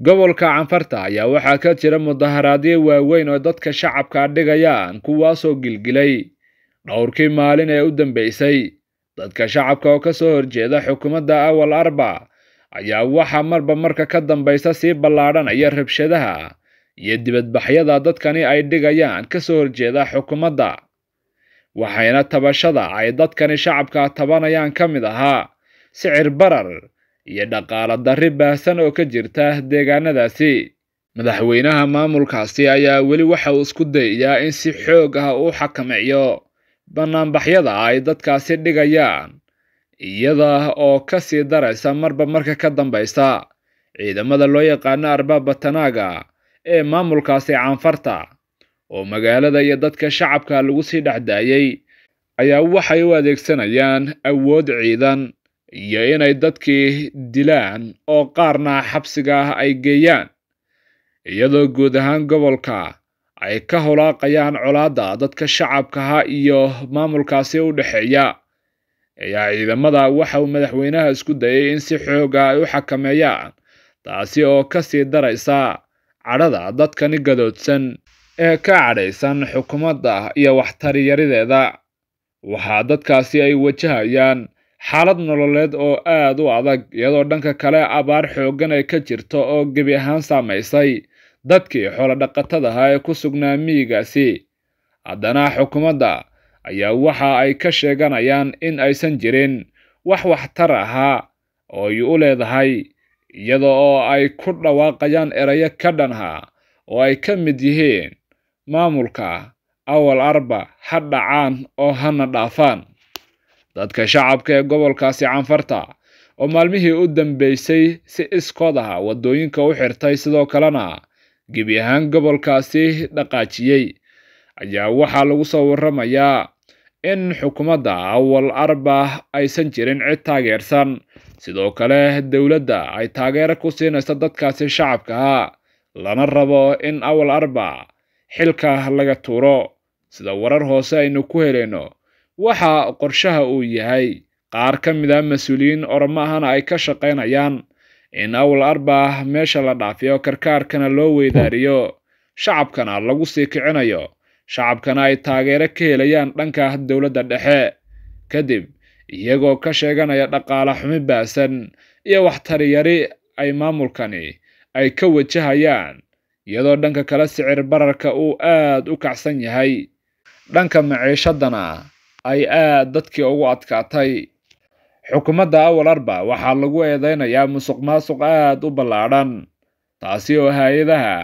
gobolka canfarta ayaa waxaa ka jira mudaharaadyo waaweyn oo dadka shacabka dhigayaan kuwaasoo gilgilay dhowrkii maalin ee u dambaysay dadka shacabka oo ka soo horjeeda xukuumadda awal arba ayaa waxaa marba marka ka dambaysa sii ballaadhanaya rabshadaha iyo dibadbaxyada dadkani ay dhigayaan ka soo horjeeda xukuumadda waxayna tabashada ay dadkani shacabka tabanayaan ka mid ahaa sicir barar iyo dhaqaala darri baahsan oo ka jirta deegaanadaasi madaxweynaha maamulkaasi ayaa weli waxa uu isku dayayaa in si xoog ah uu xakamiciyo bannaanbaxyada ay dadkaasi dhigayaan iyada oo ka sii daraysa marba marka ka dambaysa ciidamada loo yaqaano arbaaba tanaaga ee maamulkaasi caanfarta oo magaalada iyo dadka shacabka lagu sii dhex daayey ayaa waxay u adeegsanayaan awood ciidan iyo inay dadkii dilaan oo qaarna xabsiga ah ay geeyaan iyadoo guud ahaan gobolka ay ka hulaaqayaan colaadda dadka shacabkaha ah iyo maamulkaasi u dhexeeya ayaa ciidamada waxa uu madaxweynaha isku dayay in si xooga ah ay u xakameeyaan taasi oo ka sii daraysa cadhada dadkani gadoodsan ee ka cadhaysan xukuumadda iyo waxtariyarideeda waxaa dadkaasi ay wajahayaan xaalad nololeed oo aad u adag iyadoo dhanka kale abaar xooggan ay ka jirto oo gebi ahaan saamaysay dadkii xoolo dhaqatadaha ah ee ku sugnaa miyigaasi haddana xukuumadda ayaa waxa ay ka sheeganayaan in aysan jirin wax waxtar ahaa oo ay u leedahay iyada oo ay ku dhawaaqayaan erayo ka dhanha ah oo ay ka mid yihiin maamulka awal arba ha dhacaan oo hana dhaafaan dadka shacabka ee gobolkaasi canfarta oo maalmihii u dambaysay si iskood aha waddooyinka u xirtay sidoo kalena gebi ahaan gobolkaasi dhaqaajiyey ayaa waxaa lagu soo waramayaa in xukuumadda awal arba aysan jirin cid taageersan sidoo kale dowladda ay taageero ku siinayso dadkaasi shacabkaha lana rabo in awal arba xilka laga tuuro sida warar hoose aynu ku helayno waxa qorshaha uu yahay qaar ka mid a ah mas-uuliyiin oromahana ay ka shaqaynayaan in awl arbaah meesha la dhaafiyo karkaarkana loo weydaariyo shacabkana lagu sii kicinayo shacabkana ay taageero ka helayaan dhanka dowladda dhexe kadib iyagoo ka sheeganaya dhaqaale xumi baasan iyo waxtariyari ay maamulkani ay ka wajahayaan iyadoo dhanka kale sicir bararka uu aad u kacsan yahay dhanka maciishadana ay aad dadkii ugu adkaatay xukuumadda awal arba waxaa lagu eedaynayaa musuq maasuq aad u ballaadhan taasi oo hay-adaha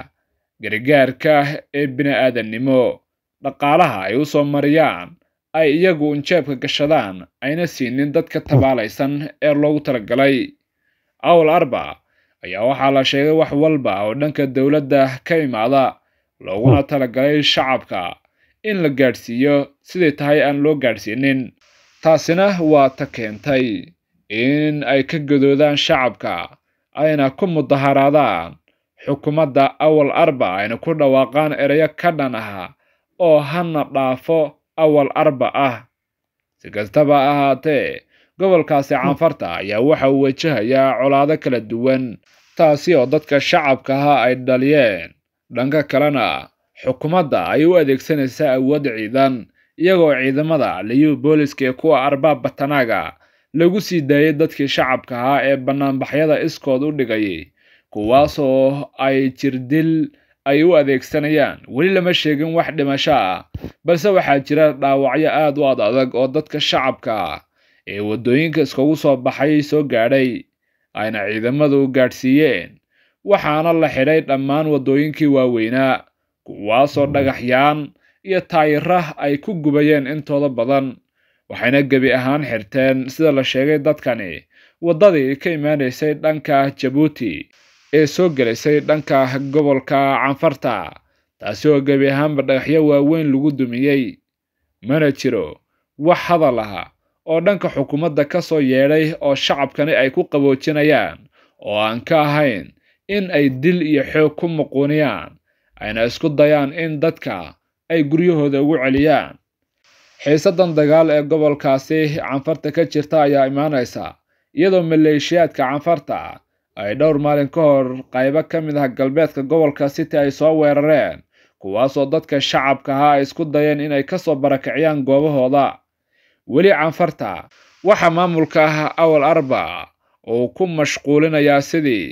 gargaarka ah ee bini'aadannimo dhaqaalaha ay u soo mariyaan ay iyagu unjeebka gashadaan ayna siinin dadka tabaalaysan ee loogu talagalay awal arba ayaa waxaa la sheegay wax walba oo dhanka dowladda ka imaada looguna talagalay shacabka in la gaadhsiiyo siday tahay aan loo gaadhsiinin taasina waa ta keentay in ay ka gadoodaan shacabka ayna ku mudaharaadaan xukuumadda awal arba ayna ku dhawaaqaan ereyo ka dhan ah oo hana dhaafo awal arba ah si kastaba ahaatee gobolkaasi canfarta ayaa waxa uu wajahayaa colaado kala duwan taasi oo dadka shacabkaha ay dhaliyeen dhanka kalena xukuumadda ay u adeegsanaysaa awood ciidan iyagoo ciidamada liyuu booliska ee kuwa arbaab batanaaga lagu sii daayay dadkii shacabka ahaa ee bannaanbaxyada iskood u dhigayay kuwaasoo ay jirdil ay u adeegsanayaan weli lama sheegin wax dhimasho ah balse waxaa jira dhaawacyo aad u ad adag oo dadka shacabka ah ee waddooyinka iskagu soo baxay soo gaadhay ayna ciidamadu gaadhsiiyeen waxaana la xidhay dhammaan waddooyinkii waaweynaa kuwaasoo hmm. dhagaxyaan iyo taayirah ay ku gubayeen intooda badan waxayna gebi ahaan xirteen sida la sheegay dadkani waddadii ka imaanaysay dhanka jabuuti ee soo gelaysay dhanka gobolka canfarta taasi oo gebi ahaanba dhagaxyo waaweyn lagu dumiyey mana jiro wax hadal ah oo dhanka xukuumadda ka soo yeedhay oo shacabkani ay ku qaboojinayaan oo aan ka ahayn in ay dil iyo xoog ku muquuniyaan ayna isku dayaan in dadka ay guryahooda ugu celiyaan xiisadan dagaal ee gobolkaasi canfarta ka jirta ayaa imaanaysa iyadoo maleeshiyaadka canfarta ay dhowr maalin ka hor qaybo ka mid ah galbeedka gobolka city ay soo weerareen kuwaasoo dadka shacabka ahaa ay isku dayeen inay kasoo barakiciyaan goobahooda weli canfarta waxaa maamulka ah awal arba uu ku mashquulinayaa sidii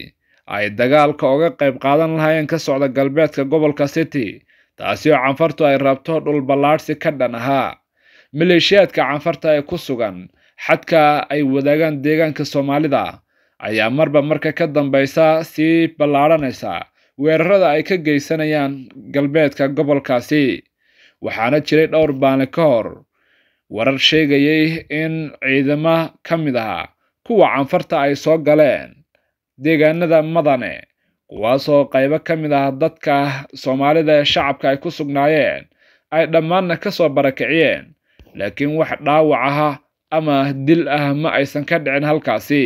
ay dagaalka uga qayb qaadan lahaayeen ka socda galbeedka gobolka city taasi oo canfartu ay rabto dhul ballaadhsi ka dhan ahaa maleeshiyaadka canfarta ee ku sugan xadka ay wadaagaan deegaanka soomaalida ayaa marba marka ka dambaysa sii ballaadhanaysa weerarada ay ka geysanayaan galbeedka gobolkaasi waxaana jiray dhowr baani ka hor warar sheegayay in ciidamo ka mid ahaa kuwa canfarta ay soo galeen deegaanada madane kuwaasoo qaybo ka mid ah dadka soomaalida ee shacabka ay ku sugnaayeen ay dhammaanna ka soo barakiciyeen laakiin wax dhaawac aha ama dil ah ma aysan ka dhicin halkaasi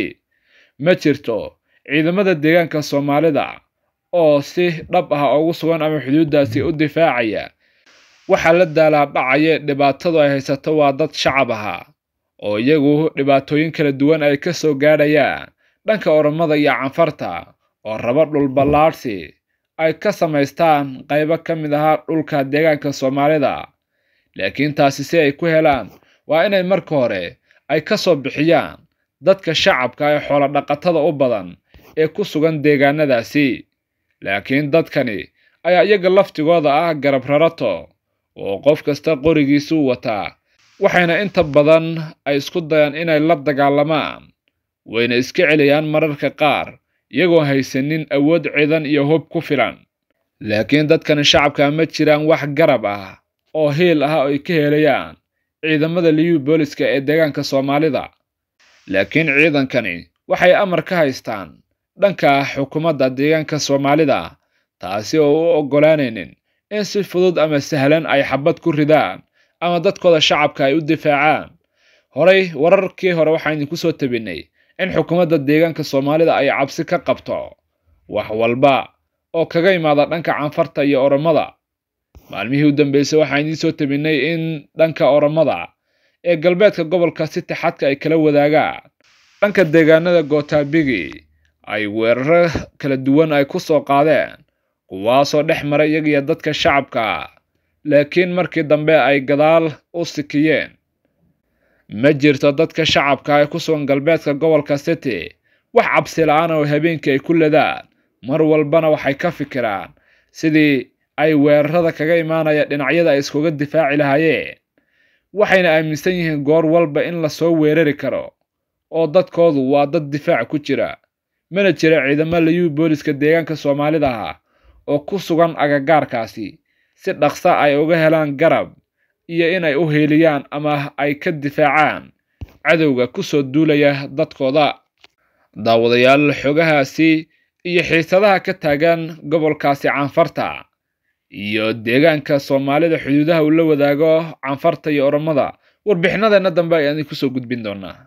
ma jirto ciidamada deegaanka soomaalida oo si dhab ah ugu sugan ama xuduuddaasi u difaacaya waxaa la daalaa dhacaya dhibaatadu ay haysato waa dad shacab aha oo iyagu dhibaatooyin kala duwan ay ka soo gaadhayaan dhanka oromada iyo canfarta oo raba dhul ballaadhsi ay ka samaystaan qaybo ka mid ahaa dhulka deegaanka soomaalida laakiin taasi si ay ku helaan waa inay marka hore ay ka soo bixiyaan dadka shacabka ee xoolo dhaqatada u badan ee ku sugan deegaanadaasi laakiin dadkani ayaa iyaga laftigooda ah garab rarato oo qof kasta qorigiisuu wataa waxayna inta badan ay isku dayaan inay la dagaalamaan wayna iska celayaan mararka qaar iyagoo haysanin awood cidan iyo hub ku filan laakiin dadkani shacabka ma jiraan wax garab ah oo hiil ah ay ka helayaan ciidamada booliska ee deegaanka soomaalida laakiin ciidankani waxay amar ka haystaan dhanka xukuumadda deegaanka soomaalida taasi oo u oggolaanaynin in si fudud ama sahlan ay xabad ku ridaan ama dadkooda shacabka ay u difaacaan horay wararkii hore waxaan idinku soo tabinnay in xukuumadda deegaanka soomaalida ay cabsi ka qabto wax walba oo kaga imaada dhanka canfarta iyo oromada maalmihii u dambeysay waxaa idiin soo tabinnay in dhanka oromada ee galbeedka gobolka si taxadka ay kala wadaagaan dhanka deegaanada gootaabigi ay weeraro kala duwan ay ku soo qaadeen kuwaasoo dhex maray iyagiyo dadka shacabka laakiin markii dambe ay gadaal u sikiyeen ma jirto dadka shacabka ee ku sugan galbeedka gobolka city wax cabsi la-aan oo habeenkii ay ku ladaan mar walbana waxay ka fikiraan sidii ay weerarada kaga imaanaya dhinacyada ay iskuga difaaci lahaayeen waxayna aaminsan yihiin goor walba in lasoo weerari karo oo dadkoodu waa dad difaac ku jira mana jira ciidamo layuu booliska deegaanka soomaalida ah oo ku sugan agagaarkaasi si dhaqsa ay uga helaan garab iyo inay u heeliyaan ama ay ka difaacaan cadowga ku soo duulaya dadkooda daawadayaal xogahaasi iyo xiisadaha ka taagan gobolkaasi canfarta iyo deegaanka soomaalida xuduudaha uu la wadaago canfarta iyo oromada warbixinadeenna dambe ayaan idin kusoo gudbin doonaa